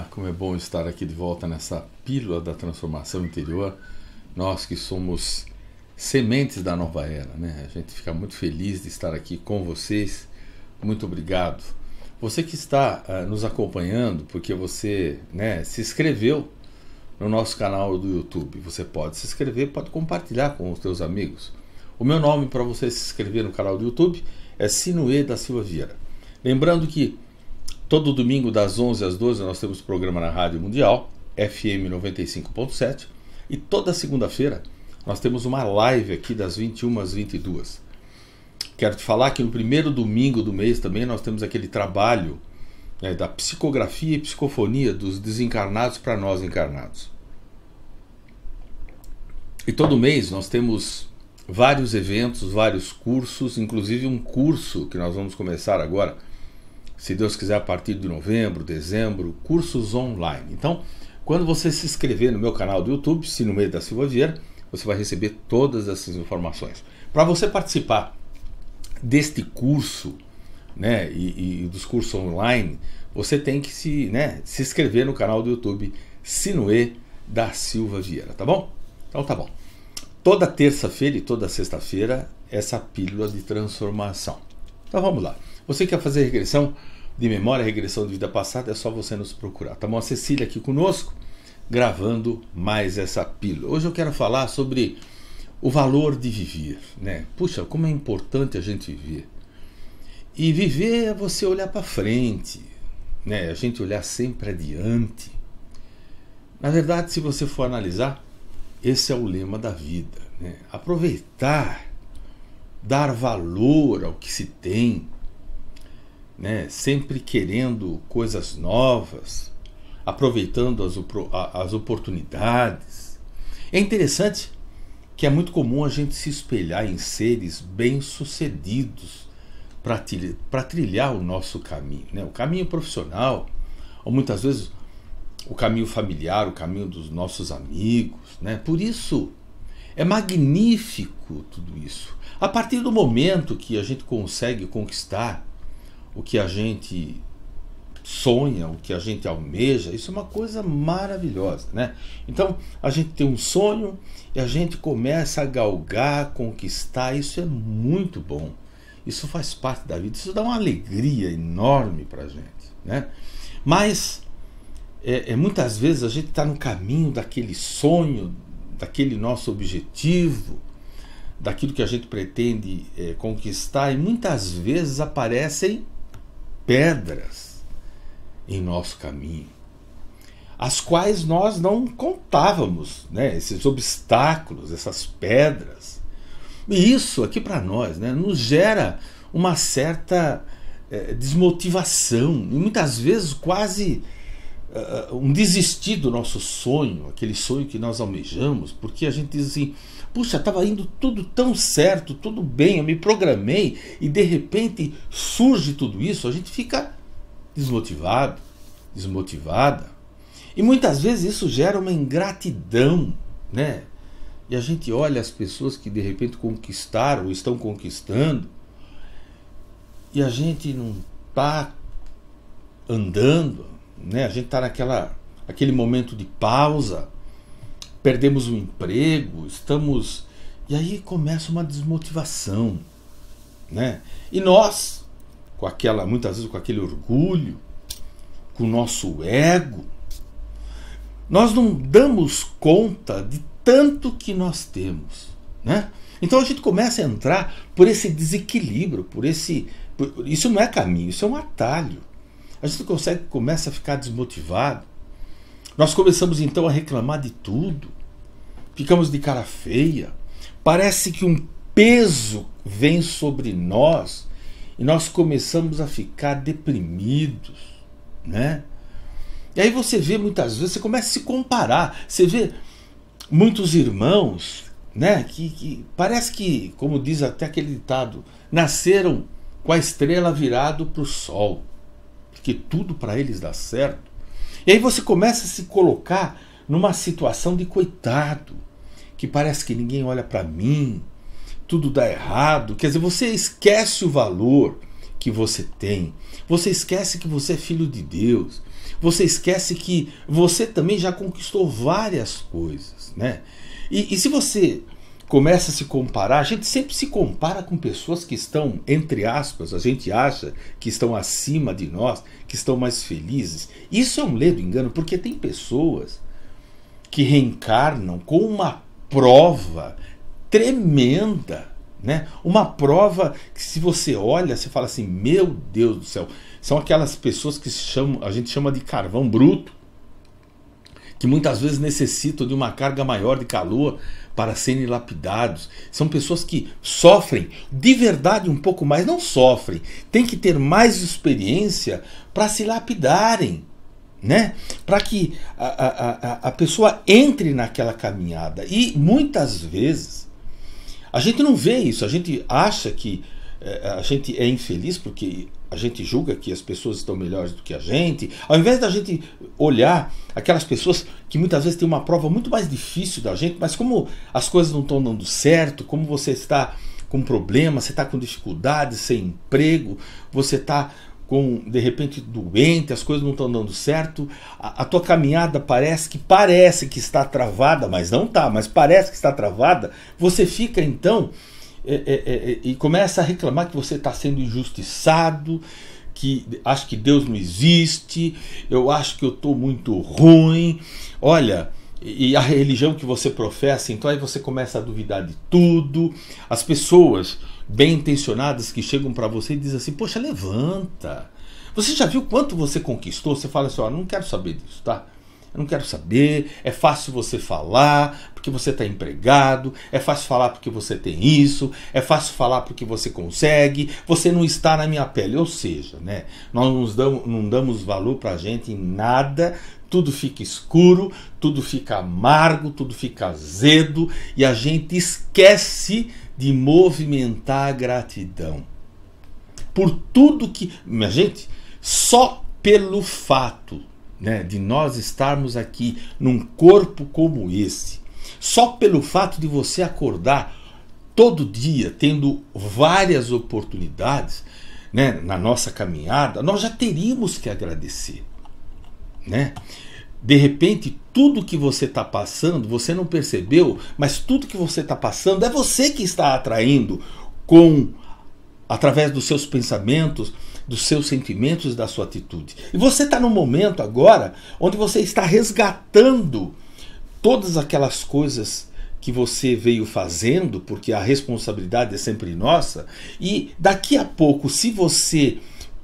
Ah, como é bom estar aqui de volta nessa pílula da transformação interior. Nós que somos sementes da nova era, né? A gente fica muito feliz de estar aqui com vocês. Muito obrigado. Você que está uh, nos acompanhando, porque você né, se inscreveu no nosso canal do YouTube. Você pode se inscrever, pode compartilhar com os seus amigos. O meu nome para você se inscrever no canal do YouTube é Sinuê da Silva Vieira. Lembrando que Todo domingo, das 11 às 12, nós temos programa na Rádio Mundial, FM 95.7. E toda segunda-feira, nós temos uma live aqui das 21 às 22. Quero te falar que no primeiro domingo do mês também nós temos aquele trabalho né, da psicografia e psicofonia dos desencarnados para nós encarnados. E todo mês nós temos vários eventos, vários cursos, inclusive um curso que nós vamos começar agora se Deus quiser, a partir de novembro, dezembro, cursos online. Então, quando você se inscrever no meu canal do YouTube, Sinumeiro da Silva Vieira, você vai receber todas essas informações. Para você participar deste curso né, e, e, dos cursos online, você tem que se, né, se inscrever no canal do YouTube Sinuê da Silva Vieira, tá bom? Então tá bom. Toda terça-feira e toda sexta-feira, essa pílula de transformação. Então vamos lá. Você quer fazer regressão de memória, regressão de vida passada, é só você nos procurar. Tá bom? A Cecília aqui conosco, gravando mais essa pílula. Hoje eu quero falar sobre o valor de viver, né? Puxa, como é importante a gente viver. E viver é você olhar para frente, né? A gente olhar sempre adiante. Na verdade, se você for analisar, esse é o lema da vida, né? Aproveitar, dar valor ao que se tem, né, sempre querendo coisas novas, aproveitando as, as oportunidades. É interessante que é muito comum a gente se espelhar em seres bem-sucedidos para trilhar, o nosso caminho, né? o caminho profissional, ou muitas vezes o caminho familiar, o caminho dos nossos amigos. Né? Por isso, é magnífico tudo isso. A partir do momento que a gente consegue conquistar o que a gente sonha, o que a gente almeja, isso é uma coisa maravilhosa, né? Então, a gente tem um sonho e a gente começa a galgar, conquistar, isso é muito bom. Isso faz parte da vida, isso dá uma alegria enorme para a gente, né? Mas, é, é, muitas vezes a gente está no caminho daquele sonho, daquele nosso objetivo, daquilo que a gente pretende é, conquistar e muitas vezes aparecem pedras em nosso caminho, as quais nós não contávamos, né? esses obstáculos, essas pedras. E isso aqui para nós né? nos gera uma certa é, desmotivação, e muitas vezes quase uh, um desistir do nosso sonho, aquele sonho que nós almejamos, porque a gente diz assim: puxa, estava indo tudo tão certo, tudo bem, eu me programei e de repente surge tudo isso, a gente fica desmotivado, desmotivada. E muitas vezes isso gera uma ingratidão, né? E a gente olha as pessoas que de repente conquistaram ou estão conquistando e a gente não está andando, né? A gente está naquela aquele momento de pausa, perdemos o emprego, estamos e aí começa uma desmotivação, né? E nós, com aquela muitas vezes com aquele orgulho, com o nosso ego, nós não damos conta de tanto que nós temos, né? Então a gente começa a entrar por esse desequilíbrio, por esse por, isso não é caminho, isso é um atalho a gente consegue, começa a ficar desmotivado. Nós começamos então a reclamar de tudo, ficamos de cara feia, parece que um peso vem sobre nós e nós começamos a ficar deprimidos, né? E aí você vê muitas vezes, você começa a se comparar, você vê muitos irmãos, né, que, que parece que, como diz até aquele ditado, nasceram com a estrela virado para o sol que tudo para eles dá certo. E aí você começa a se colocar numa situação de coitado, que parece que ninguém olha para mim, tudo dá errado. Quer dizer, você esquece o valor que você tem, você esquece que você é filho de Deus, você esquece que você também já conquistou várias coisas, né? E, e se você começa a se comparar, a gente sempre se compara com pessoas que estão, entre aspas, a gente acha que estão acima de nós, que estão mais felizes. Isso é um ledo engano, porque tem pessoas que reencarnam com uma prova tremenda, né? Uma prova que se você olha, você fala assim: "Meu Deus do céu". São aquelas pessoas que chamam, a gente chama de carvão bruto, que muitas vezes necessitam de uma carga maior de calor para serem lapidados. São pessoas que sofrem de verdade um pouco mais, não sofrem, tem que ter mais experiência para se lapidarem, né? Para que a, a, a pessoa entre naquela caminhada. E muitas vezes a gente não vê isso, a gente acha que eh, eh, a gente é infeliz porque a gente julga que as pessoas estão melhores do que a gente, ao invés da gente olhar aquelas pessoas que muitas vezes têm uma prova muito mais difícil da gente, mas como as coisas não estão dando certo, como você está com problemas, você está com dificuldades, sem emprego, você está com de repente doente, as coisas não estão dando certo, a, a, tua caminhada parece que parece que está travada, mas não está, mas parece que está travada, você fica então é, é, é, é e começa a reclamar que você está sendo injustiçado, que acho que Deus não existe, eu acho que eu estou muito ruim, olha e a religião que você professa, então aí você começa a duvidar de tudo, as pessoas bem intencionadas que chegam para você e dizem assim: Poxa, levanta. Você já viu quanto você conquistou? Você fala assim: Ó, oh, não quero saber disso, tá? Eu não quero saber. É fácil você falar porque você está empregado, é fácil falar porque você tem isso, é fácil falar porque você consegue, você não está na minha pele. Ou seja, né, nós não damos, não damos valor para a gente em nada, tudo fica escuro, tudo fica amargo, tudo fica azedo e a gente esquece de movimentar a gratidão. Por tudo que. Minha gente, só pelo fato né, de nós estarmos aqui num corpo como esse, só pelo fato de você acordar todo dia tendo várias oportunidades né, na nossa caminhada, nós já teríamos que agradecer. Né? De repente, tudo que você está passando, você não percebeu, mas tudo que você está passando é você que está atraindo com através dos seus pensamentos, dos seus sentimentos, da sua atitude. E você está num momento agora onde você está resgatando todas aquelas coisas que você veio fazendo, porque a responsabilidade é sempre nossa, e daqui a pouco, se você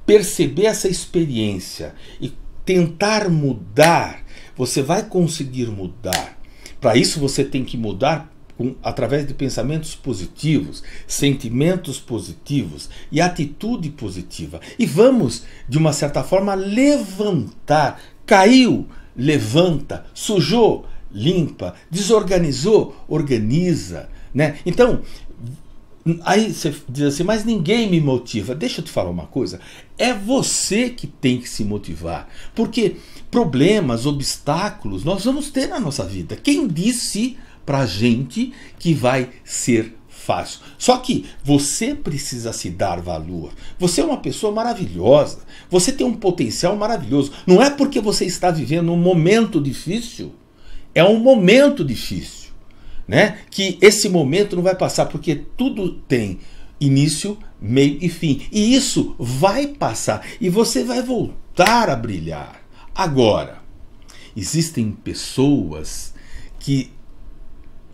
perceber essa experiência e tentar mudar você vai conseguir mudar. Para isso você tem que mudar com, através de pensamentos positivos, sentimentos positivos e atitude positiva. E vamos, de uma certa forma, levantar. Caiu, levanta. Sujou, limpa. Desorganizou, organiza. Né? Então, Aí você diz assim, mas ninguém me motiva. Deixa eu te falar uma coisa. É você que tem que se motivar. Porque problemas, obstáculos, nós vamos ter na nossa vida. Quem disse pra gente que vai ser fácil? Só que você precisa se dar valor. Você é uma pessoa maravilhosa. Você tem um potencial maravilhoso. Não é porque você está vivendo um momento difícil. É um momento difícil né? Que esse momento não vai passar, porque tudo tem início, meio e fim. E isso vai passar e você vai voltar a brilhar. Agora, existem pessoas que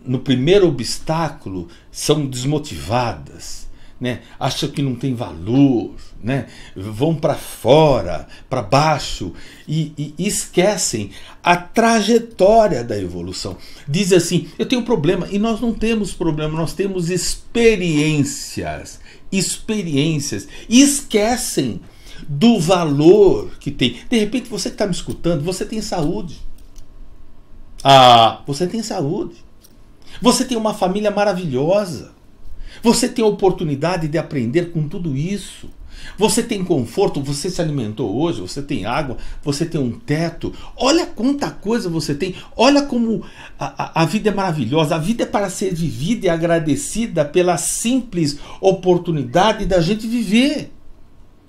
no primeiro obstáculo são desmotivadas, né? Acham que não tem valor, né? vão para fora, para baixo e, e, esquecem a trajetória da evolução. Diz assim: eu tenho problema, e nós não temos problema, nós temos experiências. Experiências. E esquecem do valor que tem. De repente, você que está me escutando, você tem saúde. Ah, você tem saúde. Você tem uma família maravilhosa. Você tem a oportunidade de aprender com tudo isso. Você tem conforto, você se alimentou hoje, você tem água, você tem um teto. Olha quanta coisa você tem. Olha como a, a, vida é maravilhosa. A vida é para ser vivida e agradecida pela simples oportunidade da gente viver.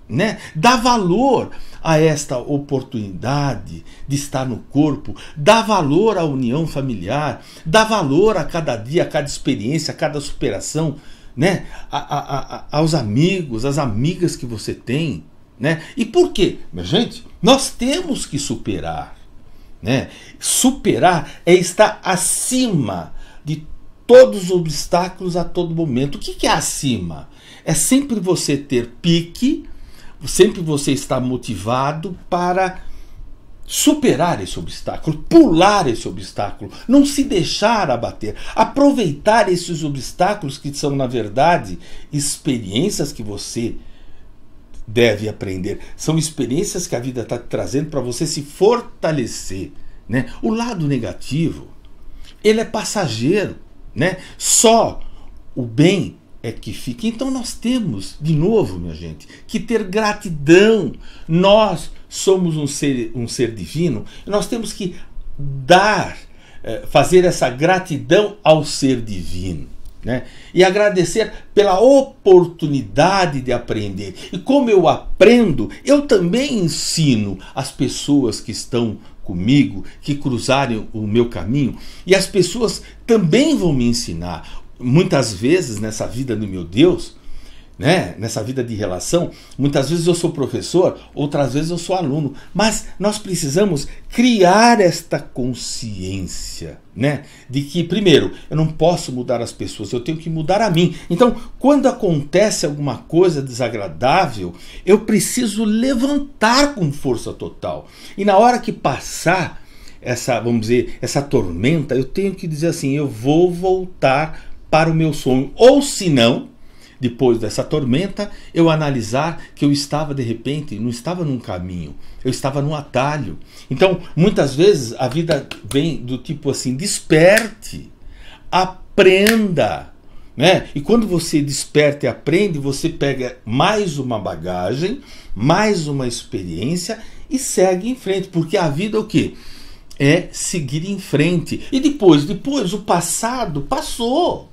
Né? Dá valor a esta oportunidade de estar no corpo, dá valor à união familiar, dá valor a cada dia, a cada experiência, a cada superação né? A, a, a, aos amigos, às amigas que você tem, né? E por quê? Mas, gente, nós temos que superar, né? Superar é estar acima de todos os obstáculos a todo momento. O que, que é acima? É sempre você ter pique, sempre você estar motivado para superar esse obstáculo, pular esse obstáculo, não se deixar abater, aproveitar esses obstáculos que são, na verdade, experiências que você deve aprender, são experiências que a vida está trazendo para você se fortalecer. Né? O lado negativo, ele é passageiro, né? só o bem é que fica. Então nós temos, de novo, minha gente, que ter gratidão. Nós somos um ser, um ser divino, nós temos que dar, eh, fazer essa gratidão ao ser divino. Né? E agradecer pela oportunidade de aprender. E como eu aprendo, eu também ensino as pessoas que estão comigo, que cruzarem o meu caminho, e as pessoas também vão me ensinar muitas vezes nessa vida do meu Deus, né? nessa vida de relação, muitas vezes eu sou professor, outras vezes eu sou aluno, mas nós precisamos criar esta consciência, né, de que primeiro, eu não posso mudar as pessoas, eu tenho que mudar a mim. Então, quando acontece alguma coisa desagradável, eu preciso levantar com força total. E na hora que passar essa, vamos dizer, essa tormenta, eu tenho que dizer assim, eu vou voltar para o meu sonho. Ou se não, depois dessa tormenta, eu analisar que eu estava de repente, não estava num caminho, eu estava num atalho. Então, muitas vezes a vida vem do tipo assim: desperte, aprenda. Né? E quando você desperta e aprende, você pega mais uma bagagem, mais uma experiência e segue em frente, porque a vida é o que? É seguir em frente. E depois, depois o passado passou.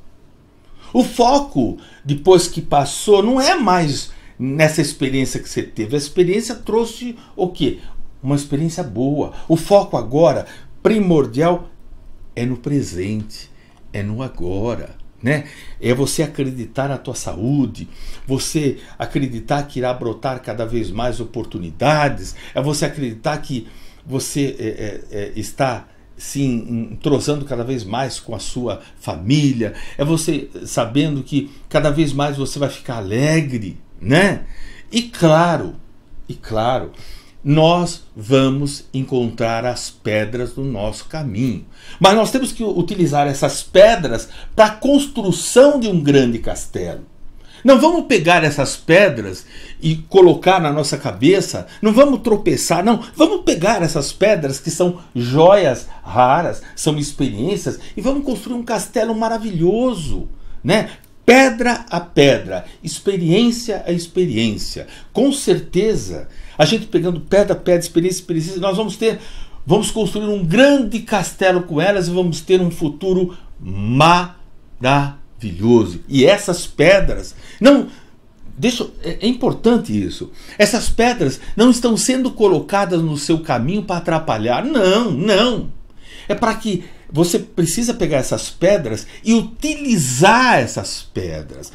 O foco, depois que passou, não é mais nessa experiência que você teve. A experiência trouxe o quê? Uma experiência boa. O foco agora, primordial, é no presente, é no agora. Né? É você acreditar na tua saúde, você acreditar que irá brotar cada vez mais oportunidades, é você acreditar que você é, é, é, está se entrosando cada vez mais com a sua família, é você sabendo que cada vez mais você vai ficar alegre, né? E claro, e claro, nós vamos encontrar as pedras do nosso caminho. Mas nós temos que utilizar essas pedras para a construção de um grande castelo. Não vamos pegar essas pedras e colocar na nossa cabeça, não vamos tropeçar, não. Vamos pegar essas pedras que são joias raras, são experiências, e vamos construir um castelo maravilhoso, né? Pedra a pedra, experiência a experiência. Com certeza, a gente pegando pedra a pedra, experiência a experiência, nós vamos ter, vamos construir um grande castelo com elas e vamos ter um futuro maravilhoso maravilhoso. E essas pedras não Deixa, é, é importante isso. Essas pedras não estão sendo colocadas no seu caminho para atrapalhar. Não, não. É para que você precisa pegar essas pedras e utilizar essas pedras.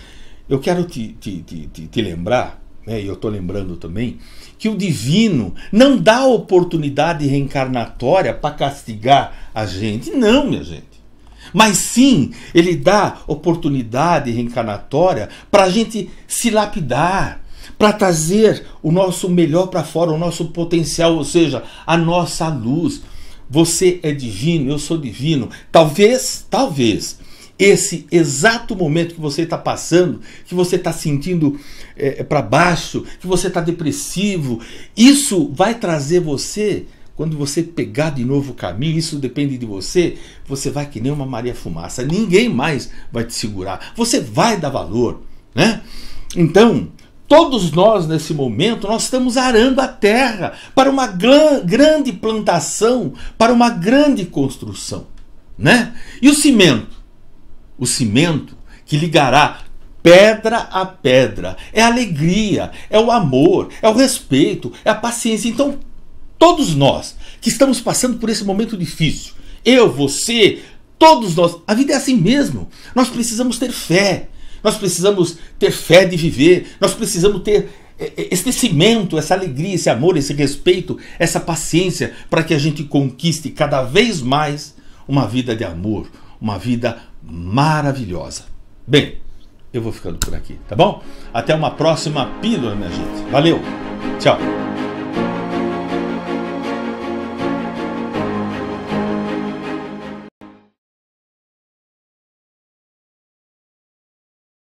Eu quero te, te, te, te, te lembrar, né, e eu estou lembrando também, que o divino não dá oportunidade reencarnatória para castigar a gente. Não, minha gente mas sim ele dá oportunidade reencarnatória para a gente se lapidar, para trazer o nosso melhor para fora, o nosso potencial, ou seja, a nossa luz. Você é divino, eu sou divino. Talvez, talvez, esse exato momento que você está passando, que você está sentindo é, eh, para baixo, que você está depressivo, isso vai trazer você quando você pegar de novo o caminho, isso depende de você, você vai que nem uma Maria Fumaça. Ninguém mais vai te segurar. Você vai dar valor, né? Então, todos nós nesse momento, nós estamos arando a terra para uma grande plantação, para uma grande construção, né? E o cimento? O cimento que ligará pedra a pedra. É alegria, é o amor, é o respeito, é a paciência. Então, Todos nós que estamos passando por esse momento difícil, eu, você, todos nós, a vida é assim mesmo. Nós precisamos ter fé, nós precisamos ter fé de viver, nós precisamos ter eh, eh, este cimento, essa alegria, esse amor, esse respeito, essa paciência para que a gente conquiste cada vez mais uma vida de amor, uma vida maravilhosa. Bem, eu vou ficando por aqui, tá bom? Até uma próxima pílula, minha gente. Valeu, tchau.